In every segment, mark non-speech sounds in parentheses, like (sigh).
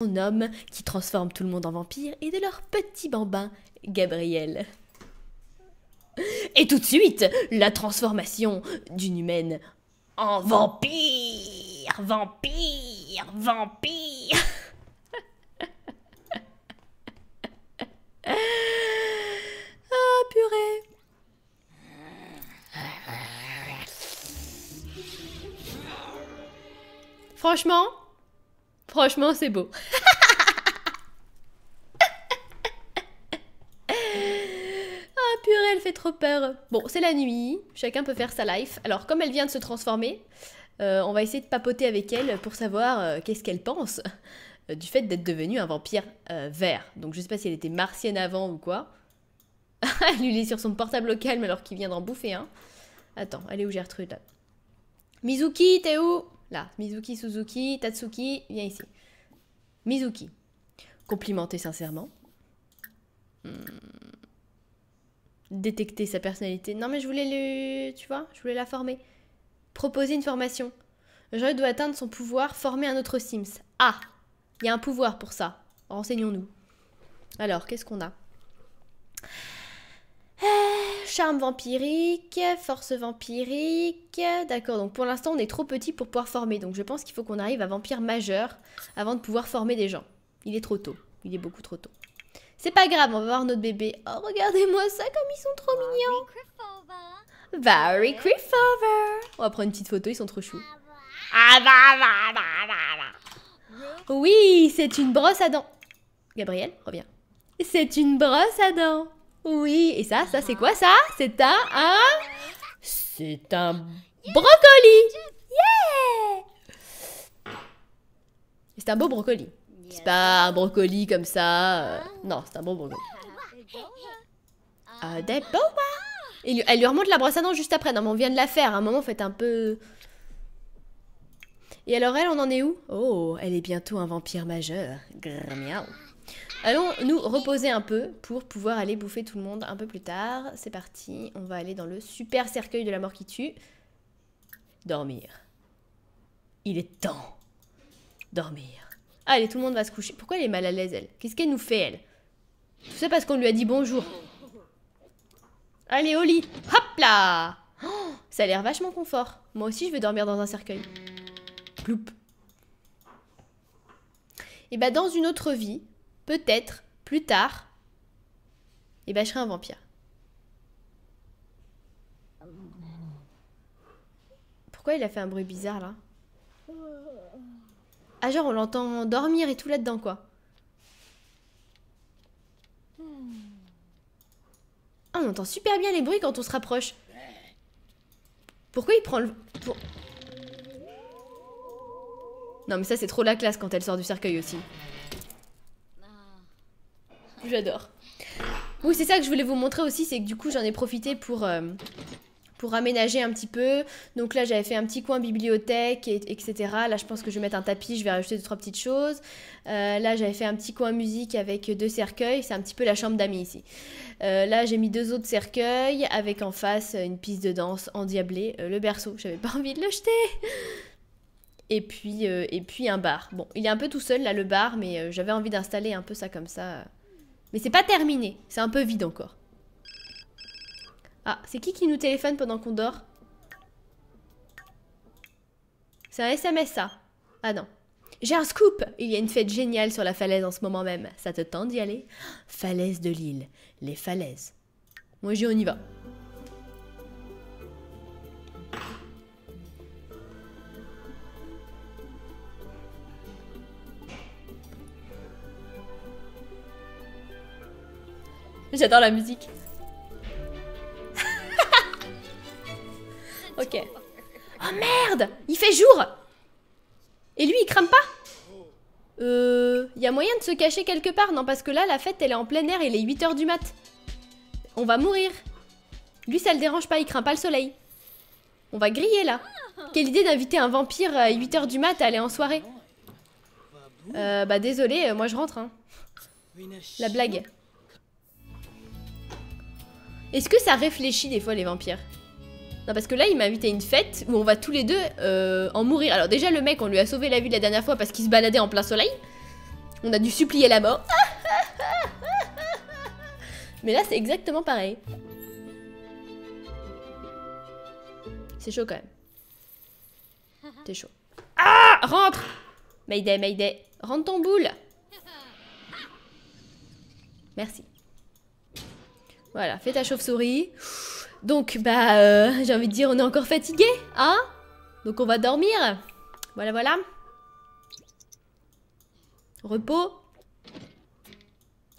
Un homme qui transforme tout le monde en vampire et de leur petit bambin, Gabriel. Et tout de suite, la transformation d'une humaine en vampire, vampire, vampire. (laughs) ah purée. Franchement, Franchement, c'est beau. (laughs) Ah purée, elle fait trop peur. Bon, c'est la nuit, chacun peut faire sa life. Alors, comme elle vient de se transformer, euh, on va essayer de papoter avec elle pour savoir euh, qu'est-ce qu'elle pense euh, du fait d'être devenue un vampire vert. Donc, je sais pas si elle était martienne avant ou quoi. (laughs) elle lui est sur son portable au calme alors qu'il vient d'en bouffer un. Attends, elle est où Gertrude Mizuki, t'es où Là, Mizuki, Suzuki, Tatsuki, viens ici. Mizuki. Complimenter sincèrement. Hmm. Détecter sa personnalité. Non, mais je voulais le. Tu vois, je voulais la former. Proposer une formation. Je doit atteindre son pouvoir, former un autre Sims. Ah Il y a un pouvoir pour ça. Renseignons-nous. Alors, qu'est-ce qu'on a charme vampirique, force vampirique. D'accord, donc pour l'instant on est trop petit pour pouvoir former. Donc je pense qu'il faut qu'on arrive à vampire majeur avant de pouvoir former des gens. Il est trop tôt. Il est beaucoup trop tôt. C'est pas grave, on va voir notre bébé. Oh, regardez-moi ça, comme ils sont trop mignons. Very Creepover. On va prendre une petite photo, ils sont trop choux. Ah, bah, bah, bah, oui, c'est une brosse à dents. Gabriel, reviens. C'est une brosse à dents. Oui, et ça, ça c'est quoi ça C'est un, C'est un brocoli Yeah C'est un beau brocoli. C'est pas un brocoli comme ça. Euh, non, c'est un beau brocoli. ah Elle lui remonte la brosse à dents juste après. Non, mais on vient de la faire. À un moment, fait un peu... Et alors elle, on en est où Oh, elle est bientôt un vampire majeur. Grrr, Allons nous reposer un peu pour pouvoir aller bouffer tout le monde un peu plus tard. C'est parti, on va aller dans le super cercueil de la mort qui tue. Dormir. Il est temps. Dormir. Ah, allez, tout le monde va se coucher. Pourquoi elle est mal à l'aise, elle Qu'est-ce qu'elle nous fait, elle Tout ça parce qu'on lui a dit bonjour. Allez, au lit Hop là oh, Ça a l'air vachement confort. Moi aussi, je veux dormir dans un cercueil. Ploup. Et eh bah, ben, dans une autre vie, peut-être, plus tard, et je serai un vampire. Pourquoi il a fait un bruit bizarre là Ah genre on l'entend dormir et tout là-dedans quoi. Ah on entend super bien les bruits quand on se rapproche. Pourquoi il prend le... Non mais ça c'est trop la classe quand elle sort du cercueil aussi. J'adore. Oui, c'est ça que je voulais vous montrer aussi, c'est que du coup, j'en ai profité pour, euh, pour aménager un petit peu. Donc là, j'avais fait un petit coin bibliothèque, et, etc. Là, je pense que je vais mettre un tapis, je vais rajouter deux, trois petites choses. Euh, là, j'avais fait un petit coin musique avec deux cercueils. C'est un petit peu la chambre d'amis ici. Euh, là, j'ai mis deux autres cercueils avec en face une piste de danse endiablée, le berceau. J'avais pas envie de le jeter et puis, et puis un bar. Bon, il est un peu tout seul là, le bar, mais j'avais envie d'installer un peu ça comme ça. Mais c'est pas terminé, c'est un peu vide encore. Ah, c'est qui qui nous téléphone pendant qu'on dort C'est un SMS ça Ah non. J'ai un scoop Il y a une fête géniale sur la falaise en ce moment même. Ça te tente d'y aller Falaise de l'île. Les falaises. Moi j'y on y va. J'adore la musique. (laughs) ok. Oh merde Il fait jour Et lui, il crame pas Euh... Y a moyen de se cacher quelque part Non, parce que là, la fête, elle est en plein air et il est 8h du mat. On va mourir. Lui, ça le dérange pas, il craint pas le soleil. On va griller, là. Quelle idée d'inviter un vampire à 8h du mat à aller en soirée. Euh, bah désolé, euh, moi je rentre. Hein. La blague. Est-ce que ça réfléchit des fois les vampires non, parce que là, il m'a invité à une fête où on va tous les deux euh, en mourir. Alors déjà, le mec, on lui a sauvé la vie la dernière fois parce qu'il se baladait en plein soleil. On a dû supplier la mort. (laughs) Mais là, c'est exactement pareil. C'est chaud quand même. C'est chaud. Ah Rentre Mayday, Mayday. Rentre ton boule Merci. Voilà, fais ta chauve-souris. Donc, bah, euh, j'ai envie de dire, on est encore fatigué, hein Donc, on va dormir. Voilà, voilà. Repos.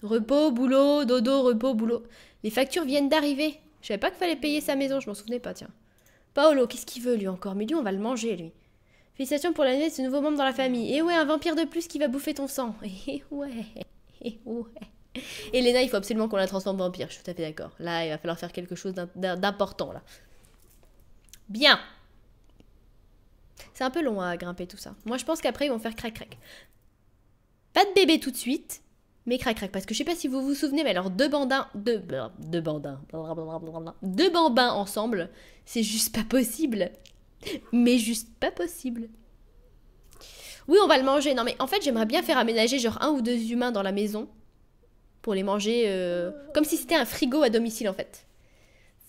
Repos, boulot, dodo, repos, boulot. Les factures viennent d'arriver. Je savais pas qu'il fallait payer sa maison, je m'en souvenais pas, tiens. Paolo, qu'est-ce qu'il veut, lui, encore Mais lui, on va le manger, lui. Félicitations pour l'année de ce nouveau membre dans la famille. Et eh ouais, un vampire de plus qui va bouffer ton sang. (laughs) Et eh ouais, et eh ouais. (laughs) Elena, il faut absolument qu'on la transforme en vampire, je suis tout à fait d'accord. Là, il va falloir faire quelque chose d'important, là. Bien C'est un peu long à grimper tout ça. Moi, je pense qu'après, ils vont faire crac-crac. Pas de bébé tout de suite, mais crac-crac. Parce que je sais pas si vous vous souvenez, mais alors deux bandins... Deux, deux bandins... Deux bambins ensemble, c'est juste pas possible. Mais juste pas possible. Oui, on va le manger. Non, mais en fait, j'aimerais bien faire aménager genre un ou deux humains dans la maison pour les manger euh, comme si c'était un frigo à domicile en fait.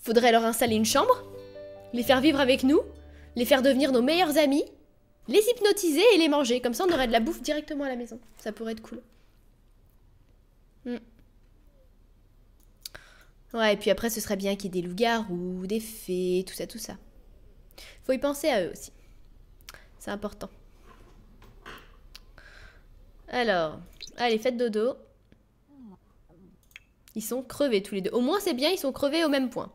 Faudrait leur installer une chambre, les faire vivre avec nous, les faire devenir nos meilleurs amis, les hypnotiser et les manger. Comme ça, on aurait de la bouffe directement à la maison. Ça pourrait être cool. Hmm. Ouais, et puis après, ce serait bien qu'il y ait des loups-garous, des fées, tout ça, tout ça. Faut y penser à eux aussi. C'est important. Alors, allez, faites dodo. Ils sont crevés tous les deux. Au moins, c'est bien, ils sont crevés au même point.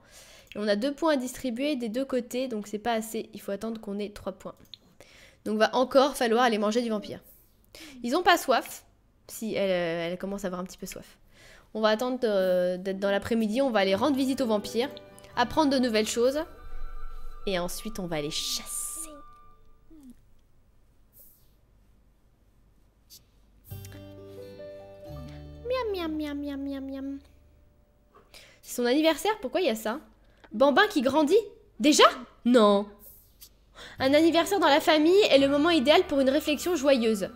Et on a deux points à distribuer des deux côtés, donc c'est pas assez. Il faut attendre qu'on ait trois points. Donc va encore falloir aller manger du vampire. Ils n'ont pas soif, si euh, elle, commence à avoir un petit peu soif. On va attendre euh, d'être dans l'après-midi, on va aller rendre visite au vampire, apprendre de nouvelles choses, et ensuite on va aller chasser. C'est son anniversaire, pourquoi il y a ça Bambin qui grandit Déjà Non. Un anniversaire dans la famille est le moment idéal pour une réflexion joyeuse.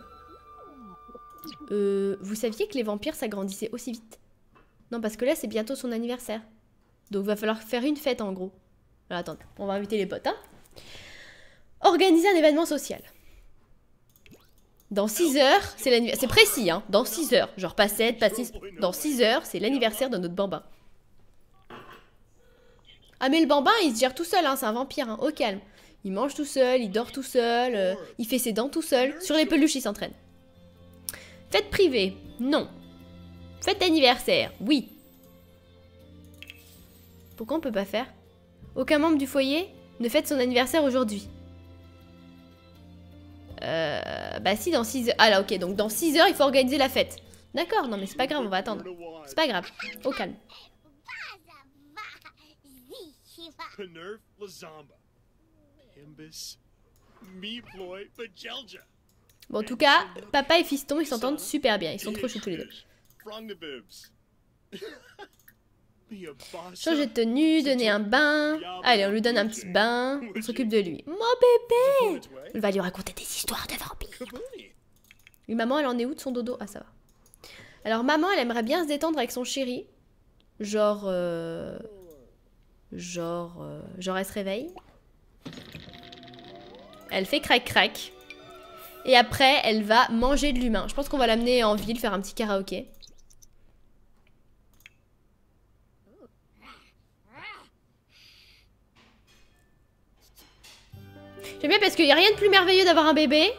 Euh, vous saviez que les vampires s'agrandissaient aussi vite Non, parce que là, c'est bientôt son anniversaire. Donc, va falloir faire une fête, en gros. Alors, on va inviter les potes, hein Organiser un événement social. Dans 6 heures, c'est l'anniversaire. C'est précis, hein. Dans 6 heures. Genre pas 7, pas 6. Dans 6 heures, c'est l'anniversaire de notre bambin. Ah, mais le bambin, il se gère tout seul, hein. C'est un vampire, hein. Au calme. Il mange tout seul, il dort tout seul, euh, il fait ses dents tout seul. Sur les peluches, il s'entraîne. Fête privée Non. Fête anniversaire Oui. Pourquoi on peut pas faire Aucun membre du foyer ne fête son anniversaire aujourd'hui. Euh, bah si, dans 6 heures... Ah là, ok, donc dans 6 heures, il faut organiser la fête. D'accord, non mais c'est pas grave, on va attendre. C'est pas grave, au calme. Bon, en tout cas, papa et fiston, ils s'entendent super bien. Ils sont trop chou tous les deux. Changer de tenue, donner un bain. Allez, on lui donne un petit bain. On s'occupe de lui. Mon bébé On va lui raconter des histoires de maman, elle en est où de son dodo Ah, ça va. Alors, maman, elle aimerait bien se détendre avec son chéri. Genre. Euh, genre. Euh, genre, elle se réveille. Elle fait crac-crac. Et après, elle va manger de l'humain. Je pense qu'on va l'amener en ville faire un petit karaoké. J'aime bien parce qu'il n'y a rien de plus merveilleux d'avoir un bébé.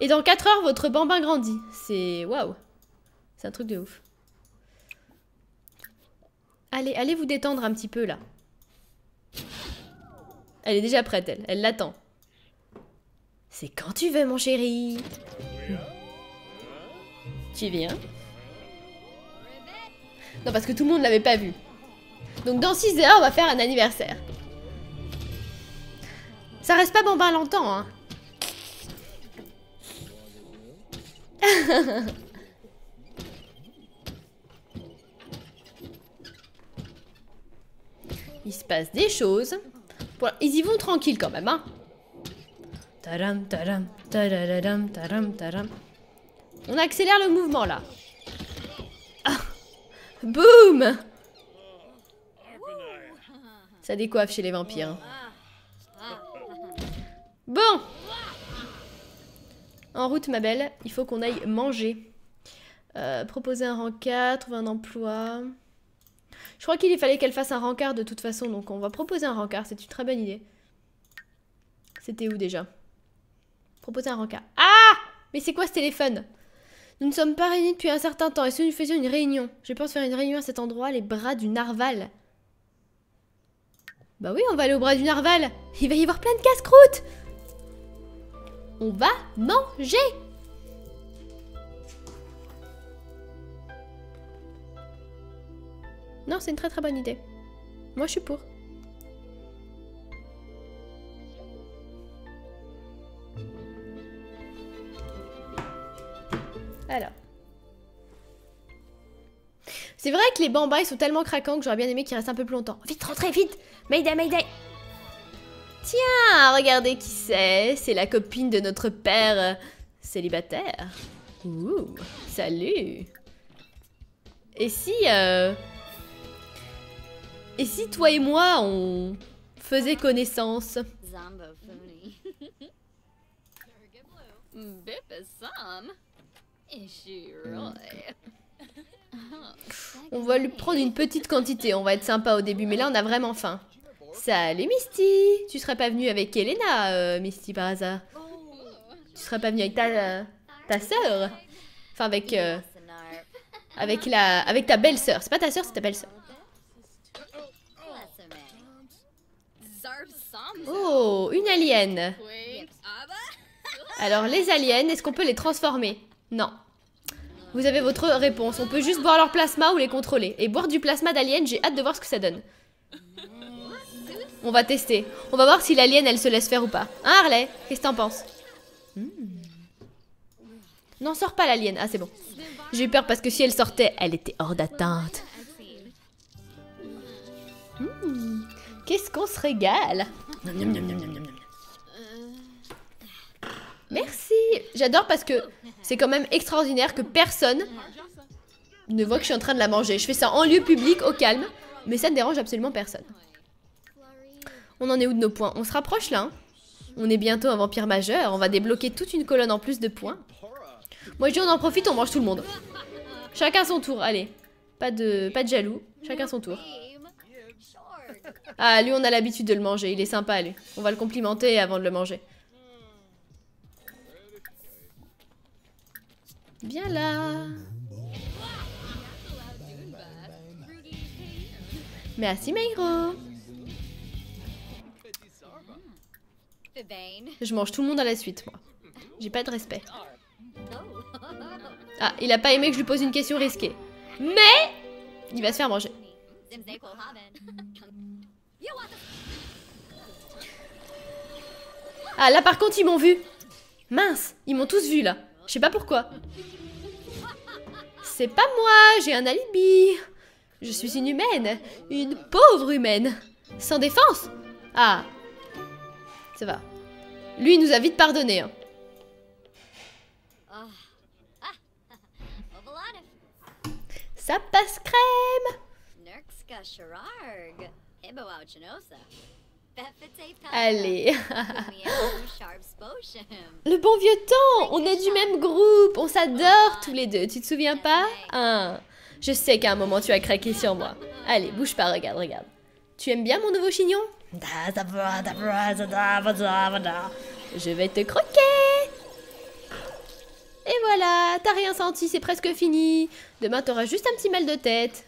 Et dans 4 heures, votre bambin grandit. C'est... Waouh. C'est un truc de ouf. Allez, allez vous détendre un petit peu, là. Elle est déjà prête, elle. Elle l'attend. C'est quand tu veux, mon chéri. Tu viens Non, parce que tout le monde l'avait pas vu. Donc dans 6 heures, on va faire un anniversaire. Ça reste pas bon ben longtemps, hein. (laughs) Il se passe des choses. Ils y vont tranquille quand même, hein. On accélère le mouvement là. Ah, boum Ça décoiffe chez les vampires. Hein. Bon En route, ma belle, il faut qu'on aille manger. Euh, proposer un rencard, trouver un emploi. Je crois qu'il fallait qu'elle fasse un rencard de toute façon, donc on va proposer un rencard, c'est une très bonne idée. C'était où déjà Proposer un rencard. Ah Mais c'est quoi ce téléphone Nous ne sommes pas réunis depuis un certain temps, et si nous faisions une réunion Je pense faire une réunion à cet endroit, les bras du narval. Bah oui, on va aller au bras du narval Il va y avoir plein de casse croûte on va manger Non, c'est une très très bonne idée. Moi, je suis pour. Alors. C'est vrai que les bambas, ils sont tellement craquants que j'aurais bien aimé qu'ils restent un peu plus longtemps. Vite, rentrez, vite Mayday, Mayday Tiens, regardez qui c'est. C'est la copine de notre père euh, célibataire. Ouh, salut. Et si... Euh... Et si toi et moi, on faisait connaissance On va lui prendre une petite quantité, on va être sympa au début, mais là on a vraiment faim. Salut Misty Tu serais pas venue avec Elena, euh, Misty, par hasard Tu serais pas venue avec ta, euh, ta sœur Enfin, avec... Euh, avec, la, avec ta belle-sœur. C'est pas ta sœur, c'est ta belle-sœur. Oh, une alien Alors, les aliens, est-ce qu'on peut les transformer Non. Vous avez votre réponse. On peut juste boire leur plasma ou les contrôler. Et boire du plasma d'alien, j'ai hâte de voir ce que ça donne. On va tester. On va voir si l'alien, elle se laisse faire ou pas. Hein, Harley Qu'est-ce que t'en penses hmm. N'en sors pas l'alien. Ah, c'est bon. J'ai eu peur parce que si elle sortait, elle était hors d'atteinte. Hmm. Qu'est-ce qu'on se régale Merci J'adore parce que c'est quand même extraordinaire que personne ne voit que je suis en train de la manger. Je fais ça en lieu public, au calme, mais ça ne dérange absolument personne. On en est où de nos points On se rapproche là. Hein. on est bientôt un vampire majeur. On va débloquer toute une colonne en plus de points. Moi je dis on en profite, on mange tout le monde. Chacun son tour, allez. Pas de, pas de jaloux. Chacun son tour. Ah, lui, on a l'habitude de le manger. Il est sympa, lui. On va le complimenter avant de le manger. Bien là. Merci, Meiro. Je mange tout le monde à la suite, moi. J'ai pas de respect. Oh. Ah, il a pas aimé que je lui pose une question risquée. Mais il va se faire manger. Ah, là par contre, ils m'ont vu. Mince, ils m'ont tous vu là. Je sais pas pourquoi. C'est pas moi, j'ai un alibi. Je suis une humaine, une pauvre humaine, sans défense. Ah, ça va. Lui, il nous a vite pardonné. Hein. Ça passe crème Allez (laughs) Le bon vieux temps On est du même groupe On s'adore tous les deux, tu te souviens pas Je sais qu'à un moment tu as craqué sur moi. Allez, bouge pas, regarde, regarde. Tu aimes bien mon nouveau chignon je vais te croquer Et voilà, t'as rien senti, c'est presque fini. Demain, t'auras juste un petit mal de tête.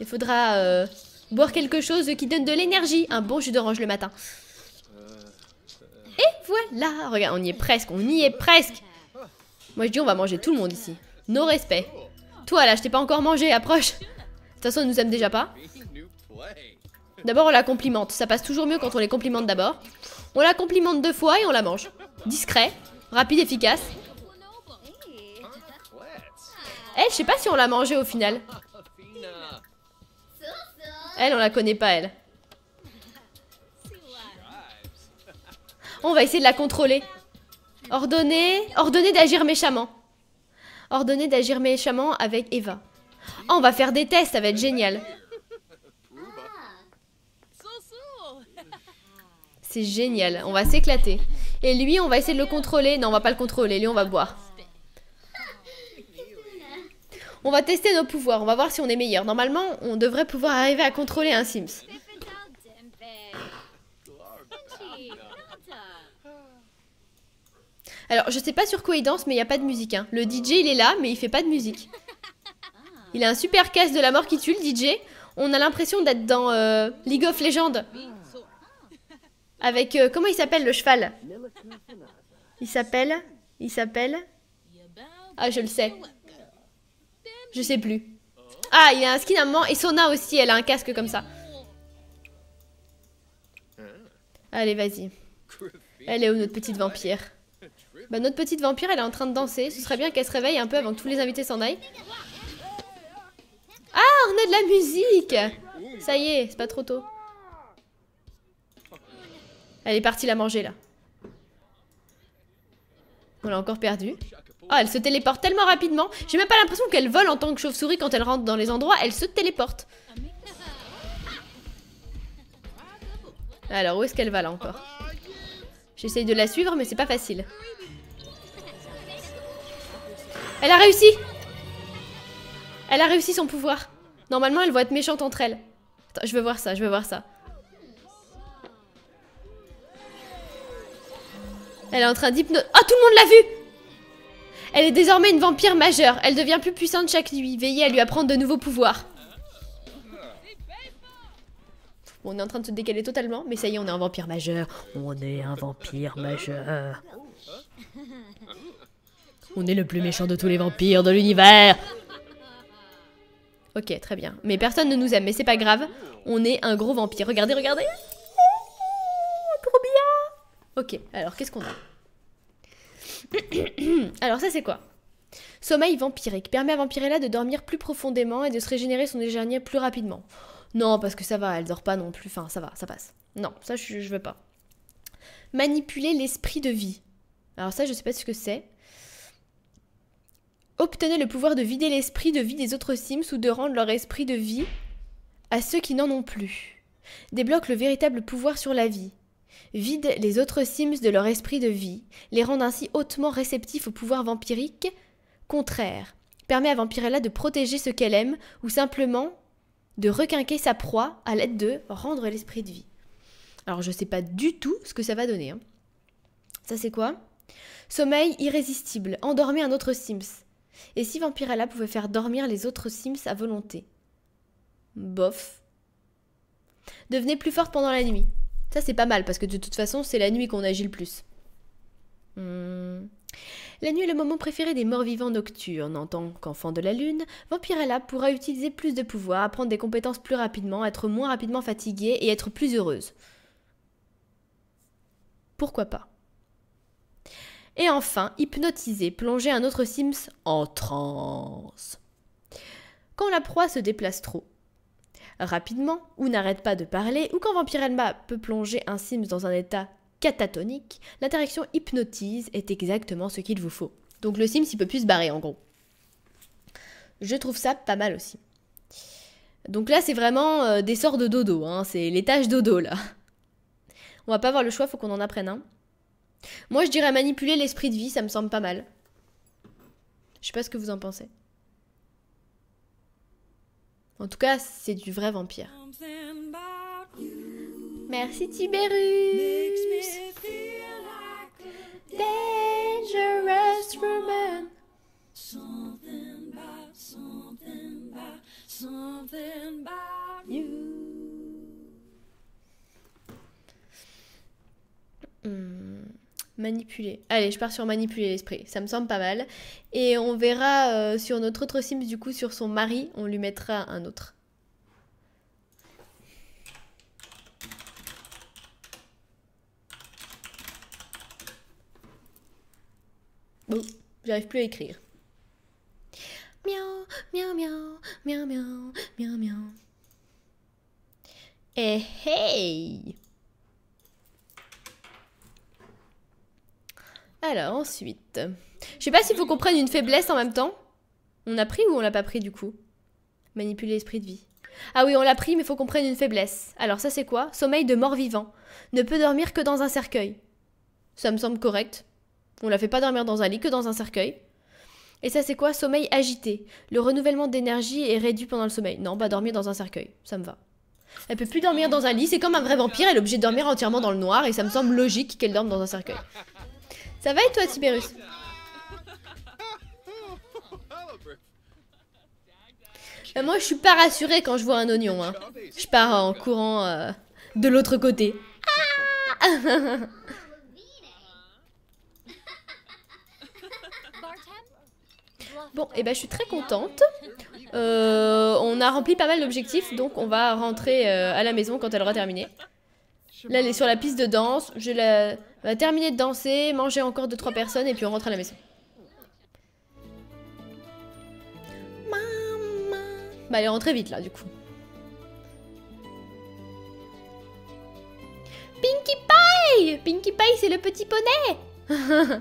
Il faudra euh, boire quelque chose qui donne de l'énergie. Un bon jus d'orange le matin. Et voilà Regarde, on y est presque, on y est presque Moi, je dis, on va manger tout le monde ici. Nos respects. Toi, là, je t'ai pas encore mangé, approche De toute façon, on nous aime déjà pas. D'abord, on la complimente. Ça passe toujours mieux quand on les complimente d'abord. On la complimente deux fois et on la mange. Discret, rapide, efficace. Elle, eh, je sais pas si on l'a mangée au final. Elle, on la connaît pas, elle. On va essayer de la contrôler. Ordonner, ordonner d'agir méchamment. Ordonner d'agir méchamment avec Eva. Oh, on va faire des tests, ça va être génial. C'est génial, on va s'éclater. Et lui, on va essayer de le contrôler. Non, on va pas le contrôler, lui, on va boire. On va tester nos pouvoirs, on va voir si on est meilleur. Normalement, on devrait pouvoir arriver à contrôler un Sims. Alors, je sais pas sur quoi il danse, mais il n'y a pas de musique. Hein. Le DJ, il est là, mais il fait pas de musique. Il a un super casse de la mort qui tue, le DJ. On a l'impression d'être dans euh, League of Legends. Avec... Euh, comment il s'appelle le cheval Il s'appelle... Il s'appelle... Ah, je le sais. Je sais plus. Ah, il a un skin à Et Sona aussi, elle a un casque comme ça. Allez, vas-y. Elle est où, notre petite vampire Bah, notre petite vampire, elle est en train de danser. Ce serait bien qu'elle se réveille un peu avant que tous les invités s'en aillent. Ah, on a de la musique Ça y est, c'est pas trop tôt. Elle est partie la manger là. On l'a encore perdue. Oh, elle se téléporte tellement rapidement. J'ai même pas l'impression qu'elle vole en tant que chauve-souris quand elle rentre dans les endroits. Elle se téléporte. Alors, où est-ce qu'elle va là encore J'essaye de la suivre, mais c'est pas facile. Elle a réussi Elle a réussi son pouvoir. Normalement, elle vont être méchante entre elles. je veux voir ça, je veux voir ça. Elle est en train d'hypno... Oh, tout le monde l'a vu Elle est désormais une vampire majeure. Elle devient plus puissante chaque nuit. Veillez à lui apprendre de nouveaux pouvoirs. on est en train de se décaler totalement, mais ça y est, on est un vampire majeur. On est un vampire majeur. On est le plus méchant de tous les vampires de l'univers. Ok, très bien. Mais personne ne nous aime, mais c'est pas grave. On est un gros vampire. Regardez, regardez. Ok, alors qu'est-ce qu'on a (coughs) Alors ça c'est quoi Sommeil vampirique permet à Vampirella de dormir plus profondément et de se régénérer son égernier plus rapidement. Non, parce que ça va, elle dort pas non plus. Enfin, ça va, ça passe. Non, ça je, je veux pas. Manipuler l'esprit de vie. Alors ça, je sais pas ce que c'est. Obtenez le pouvoir de vider l'esprit de vie des autres Sims ou de rendre leur esprit de vie à ceux qui n'en ont plus. Débloque le véritable pouvoir sur la vie vide les autres Sims de leur esprit de vie, les rend ainsi hautement réceptifs au pouvoir vampirique, contraire, permet à Vampirella de protéger ce qu'elle aime ou simplement de requinquer sa proie à l'aide de rendre l'esprit de vie. Alors je sais pas du tout ce que ça va donner. Hein. Ça c'est quoi Sommeil irrésistible, endormir un autre Sims. Et si Vampirella pouvait faire dormir les autres Sims à volonté Bof. Devenez plus forte pendant la nuit. Ça, c'est pas mal, parce que de toute façon, c'est la nuit qu'on agit le plus. Hmm. La nuit est le moment préféré des morts-vivants nocturnes. En tant qu'enfant de la lune, Vampirella pourra utiliser plus de pouvoir, apprendre des compétences plus rapidement, être moins rapidement fatiguée et être plus heureuse. Pourquoi pas Et enfin, hypnotiser, plonger un autre Sims en transe. Quand la proie se déplace trop, rapidement, ou n'arrête pas de parler, ou quand Elma peut plonger un Sims dans un état catatonique, l'interaction hypnotise est exactement ce qu'il vous faut. Donc le Sims, il peut plus se barrer en gros. Je trouve ça pas mal aussi. Donc là, c'est vraiment euh, des sorts de dodo, hein. c'est les tâches dodo là. On va pas avoir le choix, faut qu'on en apprenne un. Moi, je dirais manipuler l'esprit de vie, ça me semble pas mal. Je sais pas ce que vous en pensez. En tout cas, c'est du vrai vampire. Merci Tiberius. Dangerous woman. Something about, something by, something about you. Manipuler. Allez, je pars sur manipuler l'esprit. Ça me semble pas mal. Et on verra euh, sur notre autre Sims, du coup, sur son mari, on lui mettra un autre. Bon, j'arrive plus à écrire. Miaou, miaou, miaou, miaou, miaou, miaou, miaou. Eh hey Alors ensuite, je sais pas s'il faut qu'on prenne une faiblesse en même temps. On a pris ou on l'a pas pris du coup Manipuler l'esprit de vie. Ah oui, on l'a pris, mais il faut qu'on prenne une faiblesse. Alors ça c'est quoi Sommeil de mort-vivant. Ne peut dormir que dans un cercueil. Ça me semble correct. On la fait pas dormir dans un lit que dans un cercueil. Et ça c'est quoi Sommeil agité. Le renouvellement d'énergie est réduit pendant le sommeil. Non, bah dormir dans un cercueil, ça me va. Elle peut plus dormir dans un lit, c'est comme un vrai vampire, elle est obligée de dormir entièrement dans le noir et ça me semble logique qu'elle dorme dans un cercueil. Ça va et toi, Tibérus euh, Moi, je suis pas rassurée quand je vois un oignon. Hein. Je pars en courant euh, de l'autre côté. Ah bon, et eh ben je suis très contente. Euh, on a rempli pas mal d'objectifs, donc on va rentrer à la maison quand elle aura terminé. Là, elle est sur la piste de danse. Je la terminer de danser, manger encore 2-3 personnes et puis on rentre à la maison. Maman. Bah elle est rentrée vite là du coup. Pinkie Pie Pinkie Pie c'est le petit poney (laughs)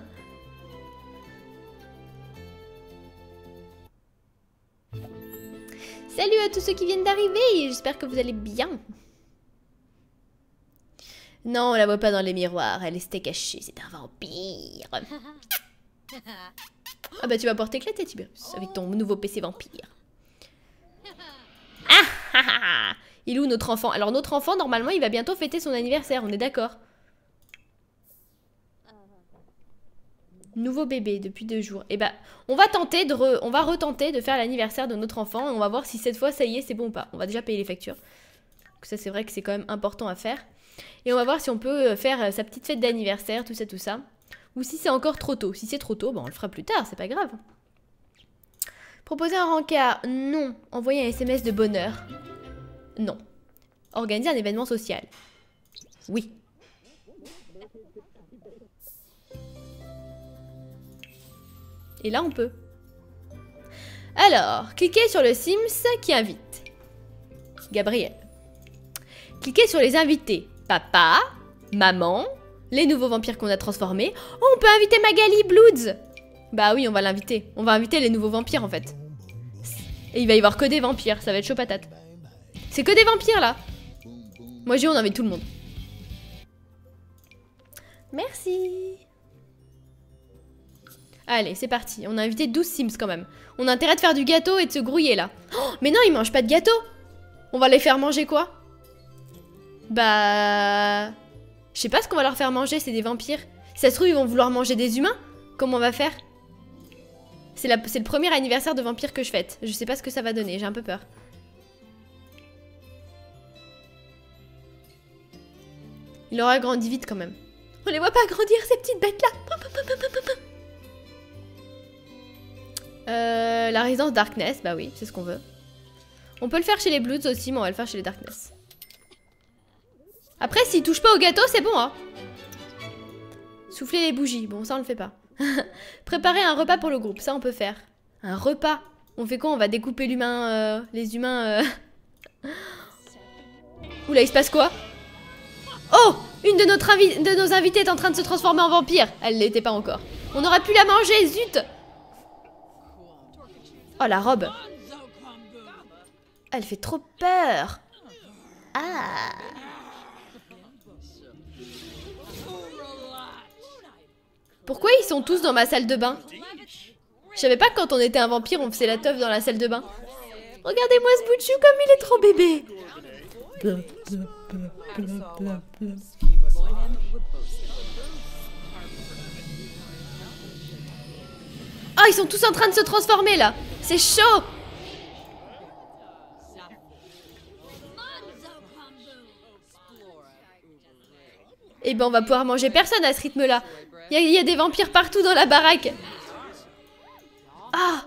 Salut à tous ceux qui viennent d'arriver, j'espère que vous allez bien. Non, on la voit pas dans les miroirs, elle était cachée, c'est un vampire. (laughs) Ah bah tu vas porter t'éclater Tiberius avec ton nouveau PC vampire. Ah ah, ah ah Il est notre enfant Alors notre enfant normalement il va bientôt fêter son anniversaire, on est d'accord Nouveau bébé depuis deux jours. Eh bah on va tenter de on va retenter de faire l'anniversaire de notre enfant on va voir si cette fois ça y est c'est bon ou pas. On va déjà payer les factures. ça c'est vrai que c'est quand même important à faire. Et on va voir si on peut euh, faire euh, sa petite fête d'anniversaire, tout ça, tout ça. Ou si c'est encore trop tôt. Si c'est trop tôt, bon, on le fera plus tard, c'est pas grave. Proposer un rencard Non. Envoyer un SMS de bonheur Non. Organiser un événement social Oui. Et là, on peut. Alors, cliquez sur le Sims qui invite. Gabriel. Cliquez sur les invités. Papa, maman, les nouveaux vampires qu'on a transformés. Oh, on peut inviter Magali Bloods Bah oui, on va l'inviter. On va inviter les nouveaux vampires en fait. Et il va y avoir que des vampires, ça va être chaud patate. C'est que des vampires là Moi j'ai on invite tout le monde. Merci Allez, c'est parti. On a invité 12 Sims quand même. On a intérêt de faire du gâteau et de se grouiller là. Oh, mais non, ils mangent pas de gâteau On va les faire manger quoi bah... Je sais pas ce qu'on va leur faire manger, c'est des vampires. Si ça se trouve, ils vont vouloir manger des humains Comment on va faire C'est la... le premier anniversaire de vampires que je fête. Je sais pas ce que ça va donner, j'ai un peu peur. Il aura grandi vite quand même. On les voit pas grandir, ces petites bêtes-là euh, la résidence Darkness, bah oui, c'est ce qu'on veut. On peut le faire chez les Bloods aussi, mais on va le faire chez les Darkness. Après, s'il touche pas au gâteau, c'est bon, hein. Souffler les bougies. Bon, ça, on le fait pas. (laughs) Préparer un repas pour le groupe. Ça, on peut faire. Un repas. On fait quoi On va découper l'humain... Euh, les humains... Euh. (laughs) Oula, il se passe quoi Oh Une de, notre de nos invités est en train de se transformer en vampire. Elle l'était pas encore. On aurait pu la manger, zut Oh, la robe. Elle fait trop peur. Ah Pourquoi ils sont tous dans ma salle de bain Je savais pas que quand on était un vampire, on faisait la teuf dans la salle de bain. Regardez-moi ce bout comme il est trop bébé Ah, oh, ils sont tous en train de se transformer là C'est chaud Eh ben, on va pouvoir manger personne à ce rythme-là. Il y, a des vampires partout dans la baraque. Ah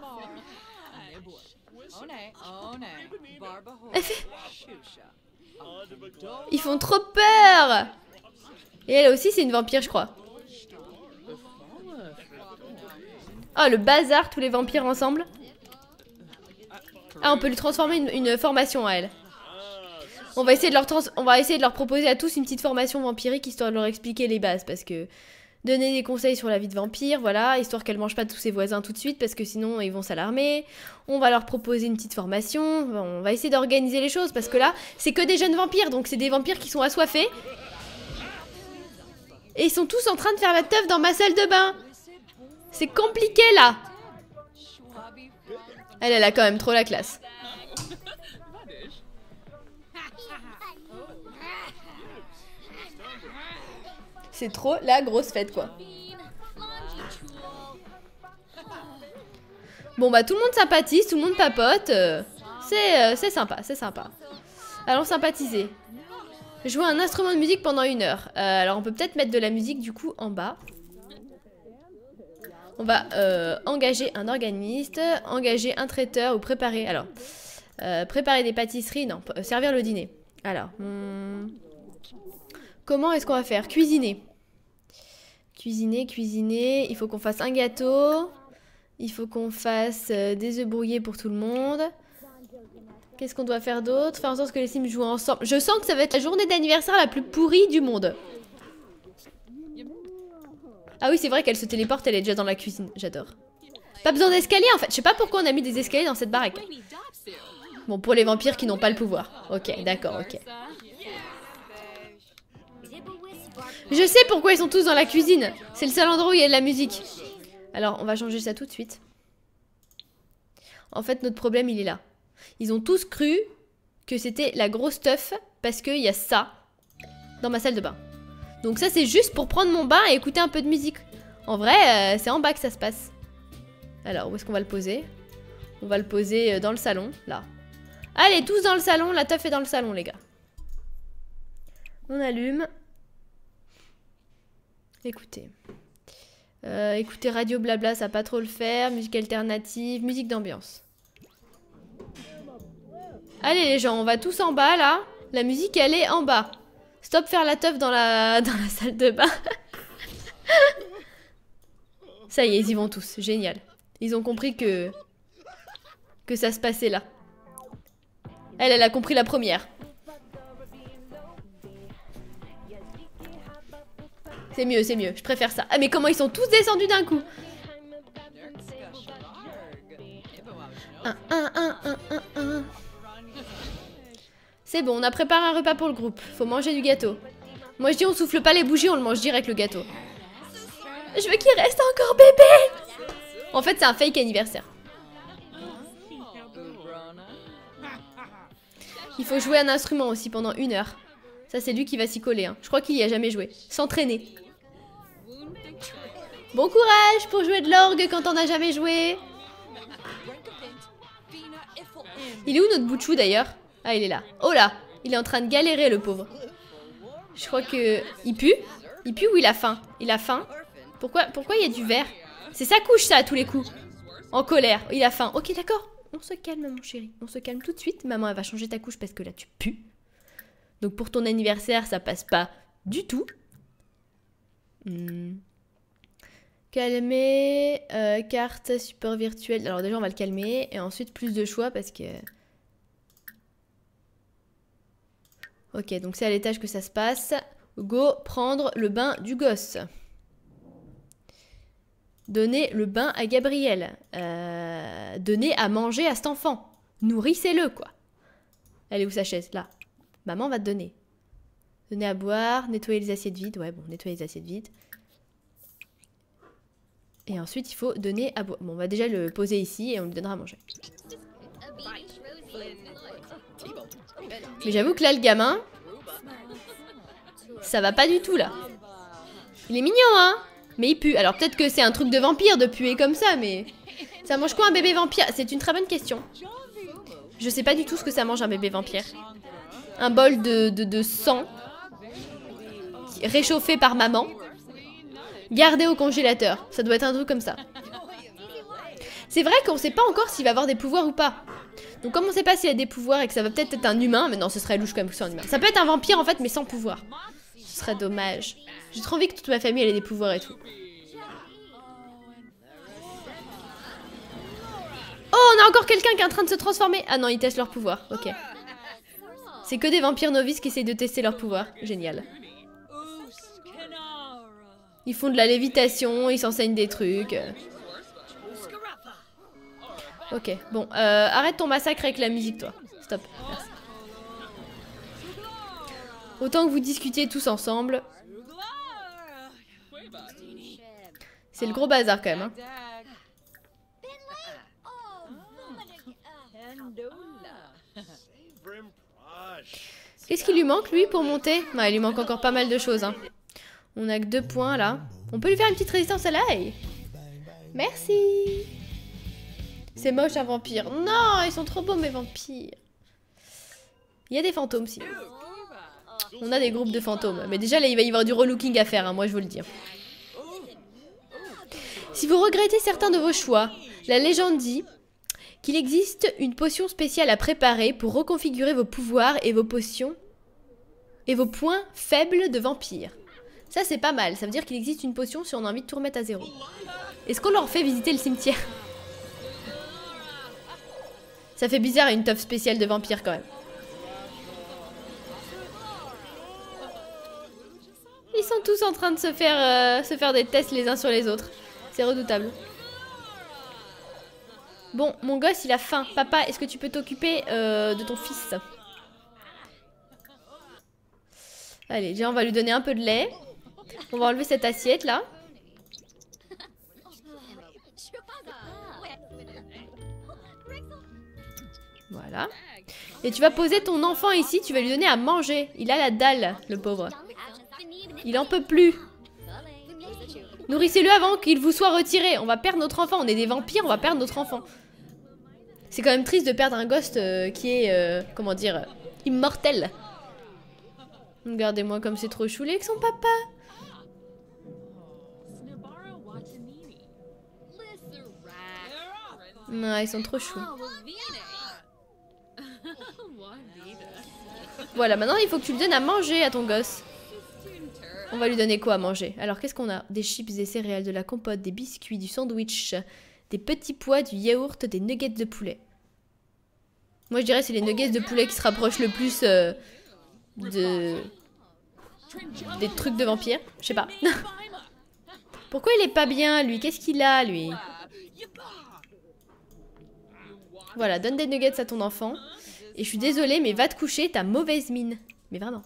Ils font trop peur Et elle aussi, c'est une vampire, je crois. Oh, le bazar, tous les vampires ensemble. Ah, on peut lui transformer une, formation à elle. On va, essayer de leur on va essayer de leur proposer à tous une petite formation vampirique histoire de leur expliquer les bases parce que donner des conseils sur la vie de vampire, voilà, histoire qu'elle mange pas tous ses voisins tout de suite parce que sinon ils vont s'alarmer. On va leur proposer une petite formation, on va essayer d'organiser les choses parce que là, c'est que des jeunes vampires, donc c'est des vampires qui sont assoiffés. Et ils sont tous en train de faire la teuf dans ma salle de bain. C'est compliqué là. Elle, elle a quand même trop la classe. C'est trop la grosse fête, quoi. Bon, bah, tout le monde sympathise, tout le monde papote. Euh, euh, c'est sympa, c'est sympa. Allons sympathiser. Jouer un instrument de musique pendant une heure. Euh, alors, on peut peut-être mettre de la musique, du coup, en bas. On va engager un organiste, engager un traiteur ou préparer... Alors, préparer des pâtisseries, non, servir le dîner. Alors, hmm, comment est-ce qu'on va faire Cuisiner. Cuisiner, cuisiner. Il faut qu'on fasse un gâteau. Il faut qu'on fasse euh, des œufs brouillés pour tout le monde. Qu'est-ce qu'on doit faire d'autre Faire en sorte que les Sims jouent ensemble. Je sens que ça va être la journée d'anniversaire la plus pourrie du monde. Ah oui, c'est vrai qu'elle se téléporte, elle est déjà dans la cuisine. J'adore. Pas besoin d'escalier en fait. Je sais pas pourquoi on a mis des escaliers dans cette baraque. Bon, pour les vampires qui n'ont pas le pouvoir. Ok, d'accord, ok. Je sais pourquoi ils sont tous dans la cuisine. C'est le seul endroit où il y a de la musique. Alors, on va changer ça tout de suite. En fait, notre problème, il est là. Ils ont tous cru que c'était la grosse teuf parce qu'il y a ça dans ma salle de bain. Donc ça, c'est juste pour prendre mon bain et écouter un peu de musique. En vrai, euh, c'est en bas que ça se passe. Alors, où est-ce qu'on va le poser On va le poser euh, dans le salon, là. Allez, tous dans le salon, la teuf est dans le salon, les gars. On allume. Écoutez. Euh, écoutez radio blabla, ça pas trop le faire. Musique alternative, musique d'ambiance. Allez les gens, on va tous en bas là. La musique elle est en bas. Stop faire la teuf dans la, (laughs) la salle de bain. (laughs) ça y est, ils y vont tous. Génial. Ils ont compris que... Que ça se passait là. Elle, elle a compris la première. C'est mieux, c'est mieux. Je préfère ça. Ah, mais comment ils sont tous descendus d'un coup C'est bon, on a préparé un repas pour le groupe. Faut manger du gâteau. Moi, je dis, on souffle pas les bougies, on le mange direct, le gâteau. Je veux qu'il reste encore bébé En fait, c'est un fake anniversaire. Il faut jouer un instrument aussi pendant une heure. Ça, c'est lui qui va s'y coller. Hein. Je crois qu'il y a jamais joué. S'entraîner. Bon courage pour jouer de l'orgue quand on n'a jamais joué Il est où notre Bouchou d'ailleurs Ah, il est là. Oh là Il est en train de galérer, le pauvre. Je crois que... Il pue Il pue ou il a faim Il a faim Pourquoi Pourquoi il y a du verre C'est sa couche, ça, à tous les coups. En colère. Il a faim. Ok, d'accord. On se calme, mon chéri. On se calme tout de suite. Maman, elle va changer ta couche parce que là, tu pues. Donc pour ton anniversaire, ça passe pas du tout. Hmm. Calmer, euh, carte, super virtuelle. Alors déjà on va le calmer et ensuite plus de choix parce que... Ok, donc c'est à l'étage que ça se passe. Go prendre le bain du gosse. Donner le bain à Gabriel. Euh, donner à manger à cet enfant. Nourrissez-le, quoi. Elle est où sa chaise Là. Maman va te donner. Donner à boire, nettoyer les assiettes vides. Ouais, bon, nettoyer les assiettes vides. Et ensuite, il faut donner à Bon, on va déjà le poser ici et on lui donnera à manger. Mais j'avoue que là, le gamin, ça va pas du tout, là. Il est mignon, hein Mais il pue. Alors peut-être que c'est un truc de vampire de puer comme ça, mais... Ça mange quoi un bébé vampire C'est une très bonne question. Je sais pas du tout ce que ça mange un bébé vampire. Un bol de, de, de sang réchauffé par maman. Gardez au congélateur. Ça doit être un truc comme ça. C'est vrai qu'on sait pas encore s'il va avoir des pouvoirs ou pas. Donc comme on sait pas s'il a des pouvoirs et que ça va peut-être être un humain, mais non, ce serait louche quand même que ce soit un humain. Ça peut être un vampire en fait, mais sans pouvoir. Ce serait dommage. J'ai trop envie que toute ma famille ait des pouvoirs et tout. Oh, on a encore quelqu'un qui est en train de se transformer Ah non, ils testent leur pouvoir, ok. C'est que des vampires novices qui essayent de tester leur pouvoir. Génial. Ils font de la lévitation, ils s'enseignent des trucs. Ok, bon, euh, arrête ton massacre avec la musique, toi. Stop, Autant que vous discutiez tous ensemble. C'est le gros bazar quand même. Hein. Qu'est-ce qu'il lui manque, lui, pour monter bah, il lui manque encore pas mal de choses. Hein. On a que deux points là. On peut lui faire une petite résistance à l'ail. Merci. C'est moche un vampire. Non, ils sont trop beaux mes vampires. Il y a des fantômes si. On a des groupes de fantômes. Mais déjà là, il va y avoir du relooking à faire, hein, moi je vous le dis. Si vous regrettez certains de vos choix, la légende dit qu'il existe une potion spéciale à préparer pour reconfigurer vos pouvoirs et vos potions et vos points faibles de vampire. Ça c'est pas mal, ça veut dire qu'il existe une potion si on a envie de tout remettre à zéro. Est-ce qu'on leur fait visiter le cimetière Ça fait bizarre une teuf spéciale de vampire quand même. Ils sont tous en train de se faire, euh, se faire des tests les uns sur les autres. C'est redoutable. Bon, mon gosse, il a faim. Papa, est-ce que tu peux t'occuper euh, de ton fils Allez, déjà, on va lui donner un peu de lait. On va enlever cette assiette là. Voilà. Et tu vas poser ton enfant ici, tu vas lui donner à manger. Il a la dalle, le pauvre. Il en peut plus. Nourrissez-le avant qu'il vous soit retiré. On va perdre notre enfant. On est des vampires, on va perdre notre enfant. C'est quand même triste de perdre un ghost euh, qui est, euh, comment dire, immortel. Regardez-moi comme c'est trop choulé avec son papa. Non, ils sont trop choux. Voilà, maintenant il faut que tu lui donnes à manger à ton gosse. On va lui donner quoi à manger Alors qu'est-ce qu'on a Des chips, des céréales, de la compote, des biscuits, du sandwich, des petits pois, du yaourt, des nuggets de poulet. Moi je dirais c'est les nuggets de poulet qui se rapprochent le plus euh, de... Des trucs de vampire Je sais pas. (laughs) Pourquoi il est pas bien lui Qu'est-ce qu'il a lui voilà, donne des nuggets à ton enfant. Et je suis désolée, mais va te coucher, t'as mauvaise mine. Mais vraiment.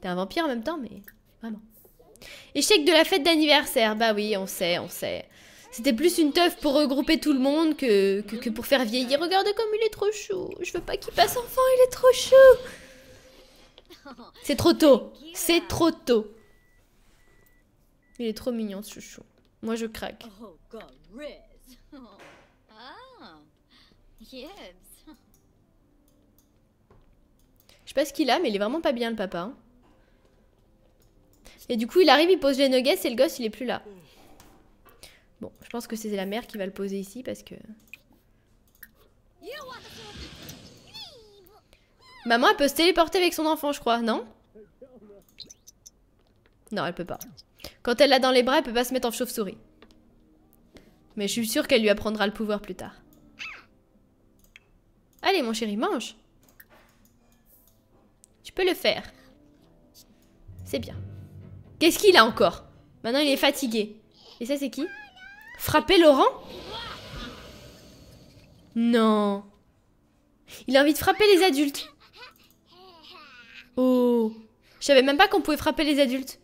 T'es un vampire en même temps, mais vraiment. Échec de la fête d'anniversaire. Bah oui, on sait, on sait. C'était plus une teuf pour regrouper tout le monde que, que, pour faire vieillir. Regarde comme il est trop chou. Je veux pas qu'il passe enfant, il est trop chou. C'est trop tôt. C'est trop tôt. Il est trop mignon ce chouchou. Moi je craque. Oh, (laughs) Je sais pas ce qu'il a, mais il est vraiment pas bien le papa. Hein. Et du coup, il arrive, il pose les nuggets et le gosse, il est plus là. Bon, je pense que c'est la mère qui va le poser ici parce que... Maman, elle peut se téléporter avec son enfant, je crois, non Non, elle peut pas. Quand elle l'a dans les bras, elle peut pas se mettre en chauve-souris. Mais je suis sûre qu'elle lui apprendra le pouvoir plus tard. Allez, mon chéri, mange. Tu peux le faire. C'est bien. Qu'est-ce qu'il a encore Maintenant, il est fatigué. Et ça, c'est qui Frapper Laurent Non. Il a envie de frapper les adultes. Oh. Je savais même pas qu'on pouvait frapper les adultes.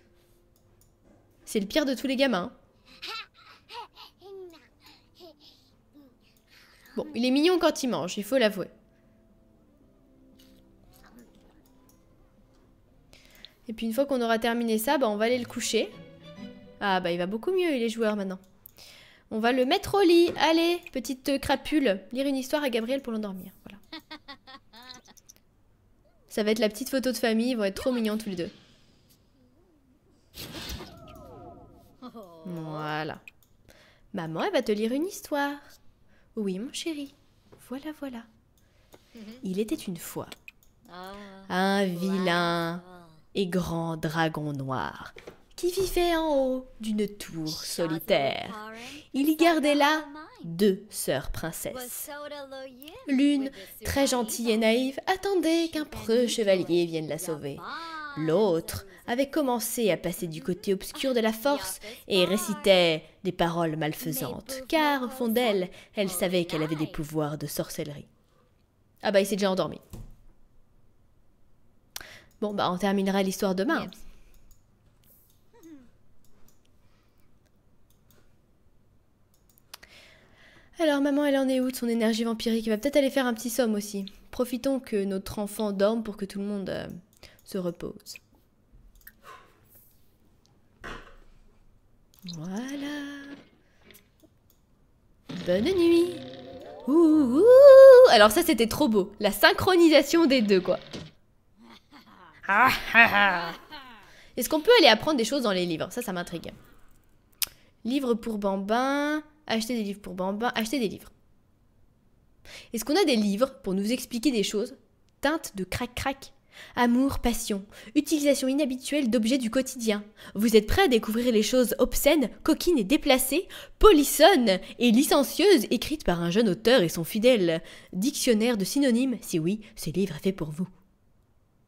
C'est le pire de tous les gamins. Bon, il est mignon quand il mange, il faut l'avouer. Et puis une fois qu'on aura terminé ça, bah, on va aller le coucher. Ah bah il va beaucoup mieux, il est joueur maintenant. On va le mettre au lit. Allez, petite crapule. Lire une histoire à Gabriel pour l'endormir. Ça va être la petite photo de famille. Ils vont être trop mignons tous les deux. Voilà. Maman, elle va te lire une histoire. Oui, mon chéri. Voilà, voilà. Mhm. Il était une fois ah. un vilain et grand dragon noir qui vivait en haut d'une tour solitaire. Il y gardait là deux sœurs princesses. L'une, très gentille et naïve, attendait qu'un preux chevalier vienne la sauver. L'autre avait commencé à passer du côté obscur de la force et récitait des paroles malfaisantes, car au fond d'elle, elle savait qu'elle avait des pouvoirs de sorcellerie. Ah bah il s'est déjà endormi. Bon bah on terminera l'histoire demain. Alors maman, elle en est où de son énergie vampirique Elle va peut-être aller faire un petit somme aussi. Profitons que notre enfant dorme pour que tout le monde... Euh, se repose. Voilà. Bonne nuit. Ouh, Alors ça, c'était trop beau. La synchronisation des deux, quoi. (laughs) Est-ce qu'on peut aller apprendre des choses dans les livres Ça, ça m'intrigue. Livres pour bambins. Acheter des livres pour bambins. Acheter des livres. Est-ce qu'on a des livres pour nous expliquer des choses Teinte de crac-crac. Amour, passion, utilisation inhabituelle d'objets du quotidien. Vous êtes prêt à découvrir les choses obscènes, coquines et déplacées, polissonnes et licencieuses écrites par un jeune auteur et son fidèle dictionnaire de synonymes Si oui, ce livre est fait pour vous.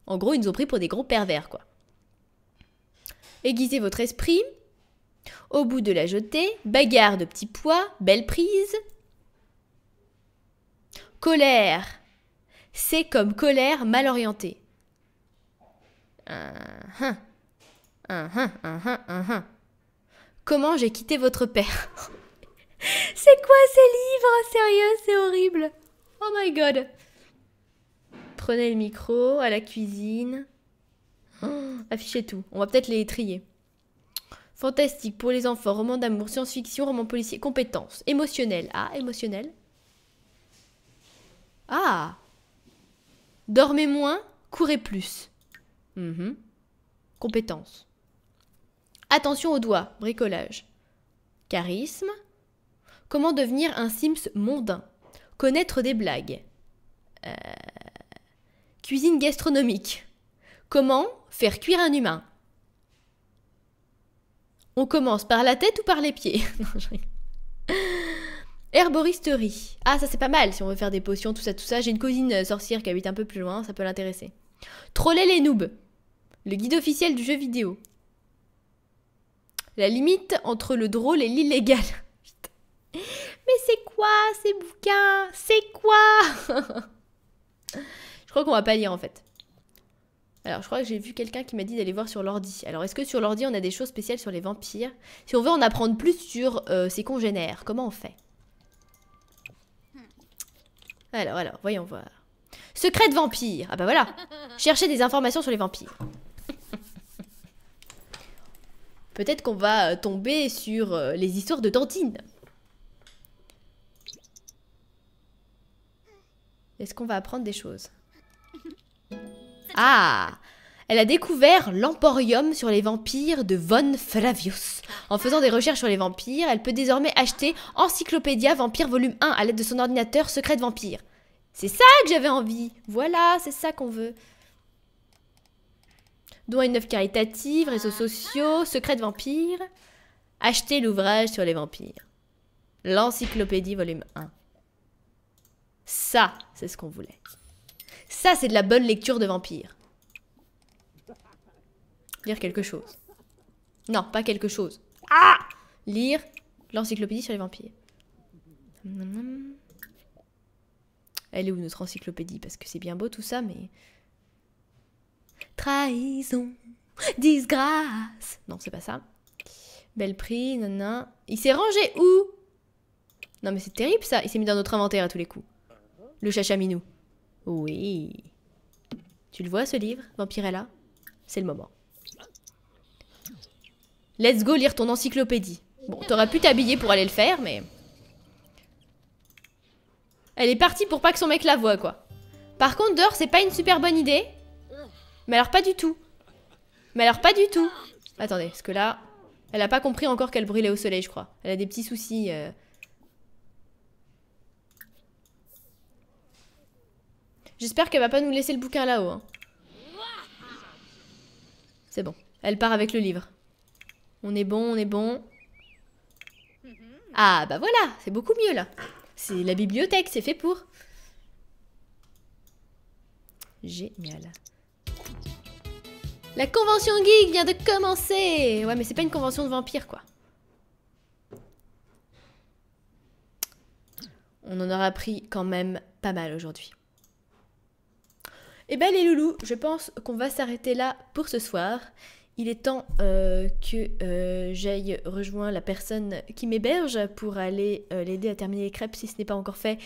En gros, ils nous ont pris pour des gros pervers, quoi. Aiguisez votre esprit. Au bout de la jetée, bagarre de petits pois, belle prise. Colère. C'est comme colère mal orientée. Uh-huh. Uh-huh. Uh-huh. Comment j'ai quitté votre père (laughs) C'est quoi ces livres Sérieux, c'est horrible. Oh my god. Prenez le micro à la cuisine. (gasps) affichez tout. On va peut-être les trier. Fantastique pour les enfants, roman d'amour, science-fiction, roman policier, compétences, émotionnel. Ah, émotionnel. Ah Dormez moins, courez plus. Mhm. Compétence. Attention aux doigts, bricolage. Charisme. Comment devenir un Sims mondain Connaître des blagues. Euh, cuisine gastronomique. Comment faire cuire un humain On commence par la tête ou par les pieds (laughs) Herboristerie. Ah, ça c'est pas mal si on veut faire des potions, tout ça, tout ça. J'ai une cousine sorcière qui habite un peu plus loin, ça peut l'intéresser. Troller les noobs. Le guide officiel du jeu vidéo. La limite entre le drôle et l'illégal. (laughs) Mais c'est quoi ces bouquins C'est quoi (laughs) Je crois qu'on va pas lire en fait. Alors, je crois que j'ai vu quelqu'un qui m'a dit d'aller voir sur l'ordi. Alors, est-ce que sur l'ordi, on a des choses spéciales sur les vampires Si on veut en apprendre plus sur euh, ses congénères, comment on fait Alors, alors, voyons voir. Secret de vampire Ah bah voilà Chercher des informations sur les vampires peut-être qu'on va euh, tomber sur euh, les histoires de Tantine. Est-ce qu'on va apprendre des choses Ah Elle a découvert l'emporium sur les vampires de Von Flavius. En faisant des recherches sur les vampires, elle peut désormais acheter Encyclopédia Vampire volume 1 à l'aide de son ordinateur Secret de Vampire. C'est ça que j'avais envie Voilà, c'est ça qu'on veut dont une œuvre caritative, réseaux sociaux, secrets de vampires. Achetez l'ouvrage sur les vampires. L'encyclopédie volume 1. Ça, c'est ce qu'on voulait. Ça, c'est de la bonne lecture de vampires. Lire quelque chose. Non, pas quelque chose. Ah Lire l'encyclopédie sur les vampires. Elle est où notre encyclopédie Parce que c'est bien beau tout ça, mais Trahison, disgrâce. Non, c'est pas ça. Belle prix, nanan. Il s'est rangé où Non, mais c'est terrible ça. Il s'est mis dans notre inventaire à tous les coups. Le chachaminou. Oui. Tu le vois ce livre, Vampirella C'est le moment. Let's go lire ton encyclopédie. Bon, t'aurais pu t'habiller pour aller le faire, mais... Elle est partie pour pas que son mec la voie, quoi. Par contre, dehors, c'est pas une super bonne idée. Mais alors pas du tout. Mais alors pas du tout. Attendez, parce que là, elle a pas compris encore qu'elle brûlait au soleil, je crois. Elle a des petits soucis. Euh. J'espère qu'elle va pas nous laisser le bouquin là-haut. Hein. C'est bon. Elle part avec le livre. On est bon, on est bon. Ah bah voilà, c'est beaucoup mieux là. C'est la bibliothèque, c'est fait pour. Génial. La convention geek vient de commencer Ouais, mais c'est pas une convention de vampires, quoi. On en aura pris quand même pas mal aujourd'hui. Eh ben les loulous, je pense qu'on va s'arrêter là pour ce soir. Il est temps euh, que euh, j'aille rejoindre la personne qui m'héberge pour aller euh, l'aider à terminer les crêpes si ce n'est pas encore fait